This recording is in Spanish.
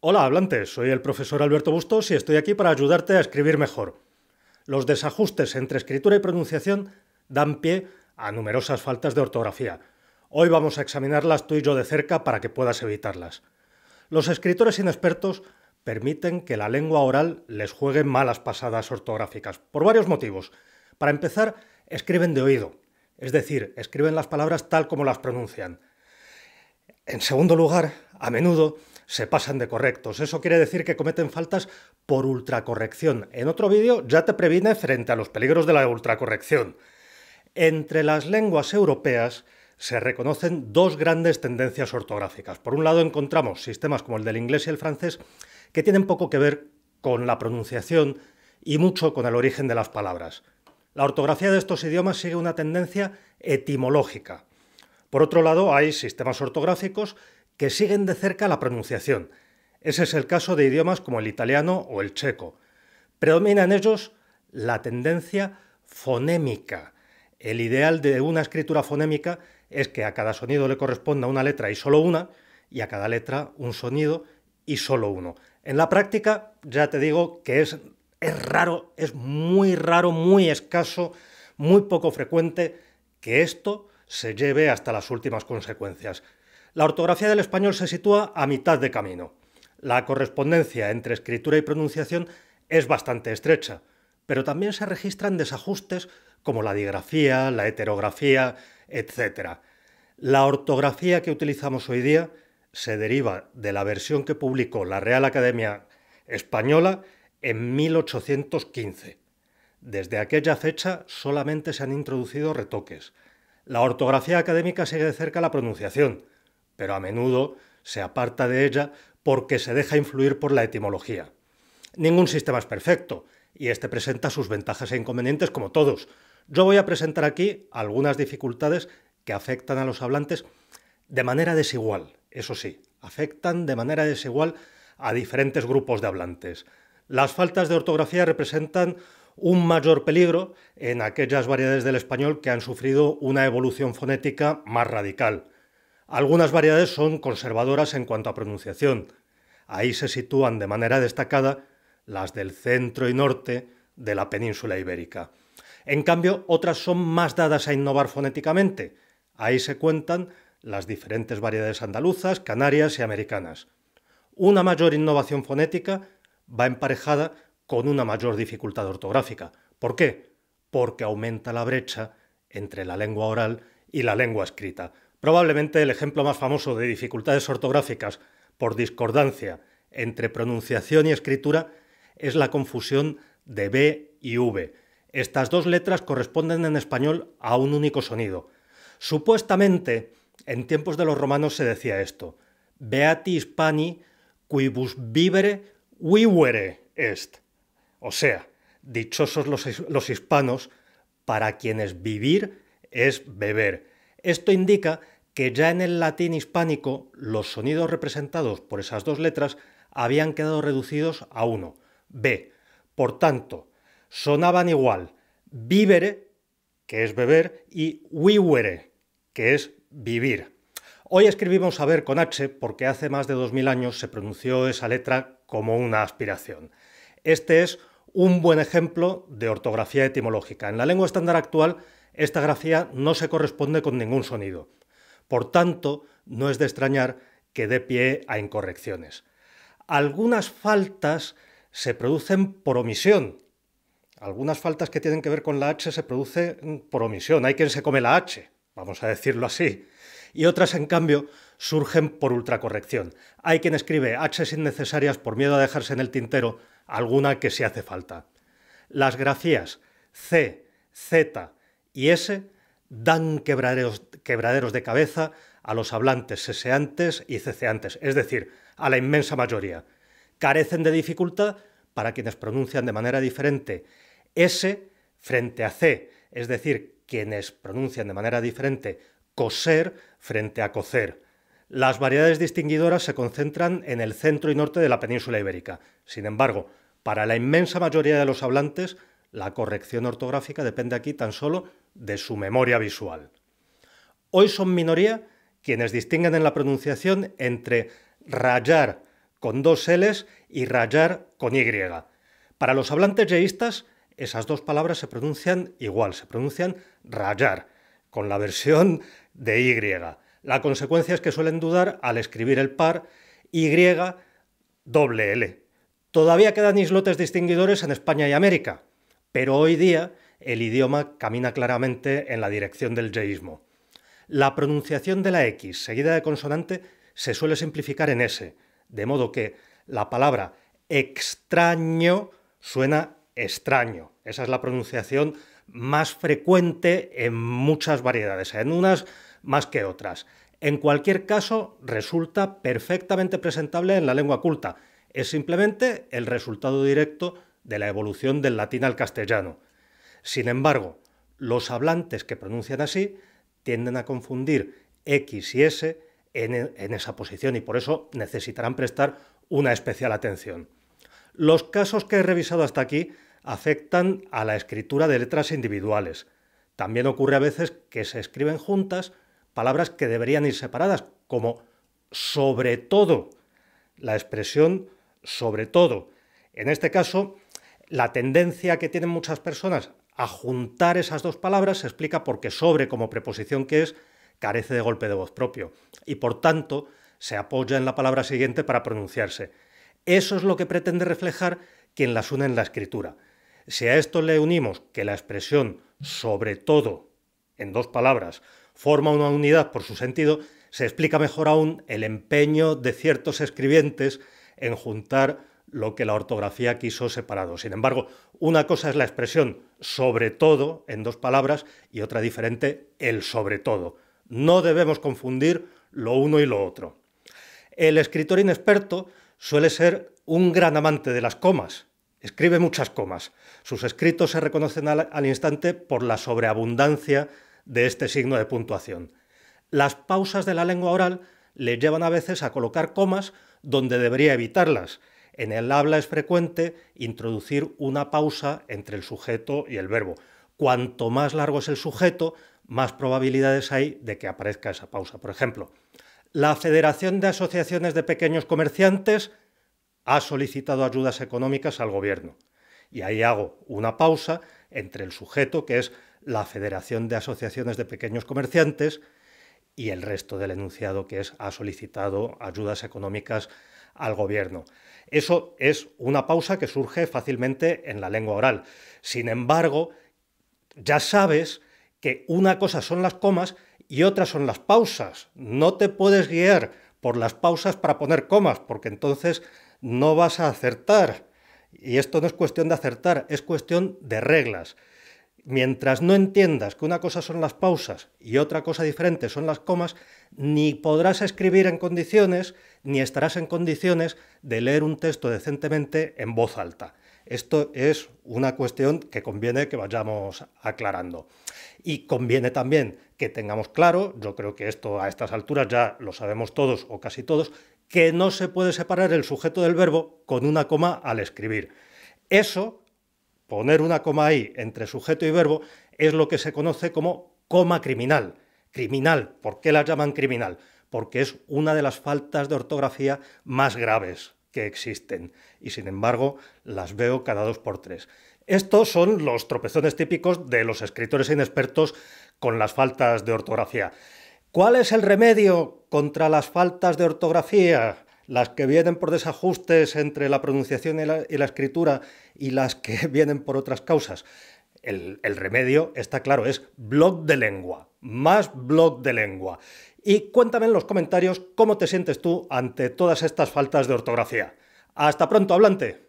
Hola, hablantes. Soy el profesor Alberto Bustos y estoy aquí para ayudarte a escribir mejor. Los desajustes entre escritura y pronunciación dan pie a numerosas faltas de ortografía. Hoy vamos a examinarlas tú y yo de cerca para que puedas evitarlas. Los escritores inexpertos permiten que la lengua oral les juegue malas pasadas ortográficas, por varios motivos. Para empezar, escriben de oído, es decir, escriben las palabras tal como las pronuncian. En segundo lugar, a menudo se pasan de correctos. Eso quiere decir que cometen faltas por ultracorrección. En otro vídeo ya te previne frente a los peligros de la ultracorrección. Entre las lenguas europeas se reconocen dos grandes tendencias ortográficas. Por un lado encontramos sistemas como el del inglés y el francés que tienen poco que ver con la pronunciación y mucho con el origen de las palabras. La ortografía de estos idiomas sigue una tendencia etimológica. Por otro lado, hay sistemas ortográficos que siguen de cerca la pronunciación. Ese es el caso de idiomas como el italiano o el checo. Predomina en ellos la tendencia fonémica. El ideal de una escritura fonémica es que a cada sonido le corresponda una letra y solo una, y a cada letra un sonido y solo uno. En la práctica, ya te digo que es, es raro, es muy raro, muy escaso, muy poco frecuente que esto se lleve hasta las últimas consecuencias. La ortografía del español se sitúa a mitad de camino. La correspondencia entre escritura y pronunciación es bastante estrecha, pero también se registran desajustes como la digrafía, la heterografía, etc. La ortografía que utilizamos hoy día se deriva de la versión que publicó la Real Academia Española en 1815. Desde aquella fecha solamente se han introducido retoques. La ortografía académica sigue de cerca la pronunciación, pero a menudo se aparta de ella porque se deja influir por la etimología. Ningún sistema es perfecto, y este presenta sus ventajas e inconvenientes como todos. Yo voy a presentar aquí algunas dificultades que afectan a los hablantes de manera desigual, eso sí, afectan de manera desigual a diferentes grupos de hablantes. Las faltas de ortografía representan un mayor peligro en aquellas variedades del español que han sufrido una evolución fonética más radical. Algunas variedades son conservadoras en cuanto a pronunciación. Ahí se sitúan de manera destacada las del centro y norte de la península ibérica. En cambio, otras son más dadas a innovar fonéticamente. Ahí se cuentan las diferentes variedades andaluzas, canarias y americanas. Una mayor innovación fonética va emparejada con una mayor dificultad ortográfica. ¿Por qué? Porque aumenta la brecha entre la lengua oral y la lengua escrita. Probablemente el ejemplo más famoso de dificultades ortográficas por discordancia entre pronunciación y escritura es la confusión de B y V. Estas dos letras corresponden en español a un único sonido. Supuestamente, en tiempos de los romanos se decía esto: Beati Hispani quibus vivere vivere est. O sea, dichosos los, los hispanos para quienes vivir es beber. Esto indica que ya en el latín hispánico los sonidos representados por esas dos letras habían quedado reducidos a uno, B. Por tanto, sonaban igual vivere, que es beber, y vivere, que es vivir. Hoy escribimos ver con H porque hace más de 2000 años se pronunció esa letra como una aspiración. Este es un buen ejemplo de ortografía etimológica. En la lengua estándar actual esta grafía no se corresponde con ningún sonido. Por tanto, no es de extrañar que dé pie a incorrecciones. Algunas faltas se producen por omisión. Algunas faltas que tienen que ver con la H se producen por omisión. Hay quien se come la H, vamos a decirlo así. Y otras, en cambio, surgen por ultracorrección. Hay quien escribe H innecesarias por miedo a dejarse en el tintero alguna que se hace falta. Las grafías C, Z, y ese dan quebraderos, de cabeza a los hablantes seseantes y ceceantes, es decir, a la inmensa mayoría. Carecen de dificultad para quienes pronuncian de manera diferente S frente a C, es decir, quienes pronuncian de manera diferente coser frente a cocer. Las variedades distinguidoras se concentran en el centro y norte de la península ibérica. Sin embargo, para la inmensa mayoría de los hablantes, la corrección ortográfica depende aquí tan solo de su memoria visual. Hoy son minoría quienes distinguen en la pronunciación entre rayar con dos Ls y rayar con Y. Para los hablantes yeístas, esas dos palabras se pronuncian igual, se pronuncian rayar, con la versión de Y. La consecuencia es que suelen dudar al escribir el par Y doble L. Todavía quedan islotes distinguidores en España y América. Pero hoy día el idioma camina claramente en la dirección del yeísmo. La pronunciación de la X seguida de consonante se suele simplificar en S, de modo que la palabra extraño suena extraño. Esa es la pronunciación más frecuente en muchas variedades, en unas más que otras. En cualquier caso, resulta perfectamente presentable en la lengua culta. Es simplemente el resultado directo de la evolución del latín al castellano. Sin embargo, los hablantes que pronuncian así tienden a confundir X y S en, en esa posición y por eso necesitarán prestar una especial atención. Los casos que he revisado hasta aquí afectan a la escritura de letras individuales. También ocurre a veces que se escriben juntas palabras que deberían ir separadas, como sobre todo, la expresión sobre todo. En este caso, la tendencia que tienen muchas personas a juntar esas dos palabras se explica porque sobre como preposición que es carece de golpe de voz propio y por tanto se apoya en la palabra siguiente para pronunciarse. Eso es lo que pretende reflejar quien las une en la escritura. Si a esto le unimos que la expresión sobre todo en dos palabras forma una unidad por su sentido, se explica mejor aún el empeño de ciertos escribientes en juntar lo que la ortografía quiso separado. Sin embargo, una cosa es la expresión sobre todo en dos palabras y otra diferente el sobre todo. No debemos confundir lo uno y lo otro. El escritor inexperto suele ser un gran amante de las comas. Escribe muchas comas. Sus escritos se reconocen al, al instante por la sobreabundancia de este signo de puntuación. Las pausas de la lengua oral le llevan a veces a colocar comas donde debería evitarlas en el habla es frecuente introducir una pausa entre el sujeto y el verbo. Cuanto más largo es el sujeto, más probabilidades hay de que aparezca esa pausa. Por ejemplo, la Federación de Asociaciones de Pequeños Comerciantes ha solicitado ayudas económicas al gobierno. Y ahí hago una pausa entre el sujeto, que es la Federación de Asociaciones de Pequeños Comerciantes, y el resto del enunciado, que es ha solicitado ayudas económicas al gobierno. Eso es una pausa que surge fácilmente en la lengua oral. Sin embargo, ya sabes que una cosa son las comas y otra son las pausas. No te puedes guiar por las pausas para poner comas, porque entonces no vas a acertar. Y esto no es cuestión de acertar, es cuestión de reglas mientras no entiendas que una cosa son las pausas y otra cosa diferente son las comas, ni podrás escribir en condiciones, ni estarás en condiciones de leer un texto decentemente en voz alta. Esto es una cuestión que conviene que vayamos aclarando. Y conviene también que tengamos claro, yo creo que esto a estas alturas ya lo sabemos todos o casi todos, que no se puede separar el sujeto del verbo con una coma al escribir. Eso poner una coma ahí entre sujeto y verbo es lo que se conoce como coma criminal. Criminal, ¿por qué la llaman criminal? Porque es una de las faltas de ortografía más graves que existen y sin embargo las veo cada dos por tres. Estos son los tropezones típicos de los escritores inexpertos con las faltas de ortografía. ¿Cuál es el remedio contra las faltas de ortografía? las que vienen por desajustes entre la pronunciación y la, escritura y las que vienen por otras causas. El, el, remedio está claro, es blog de lengua, más blog de lengua. Y cuéntame en los comentarios cómo te sientes tú ante todas estas faltas de ortografía. Hasta pronto, hablante.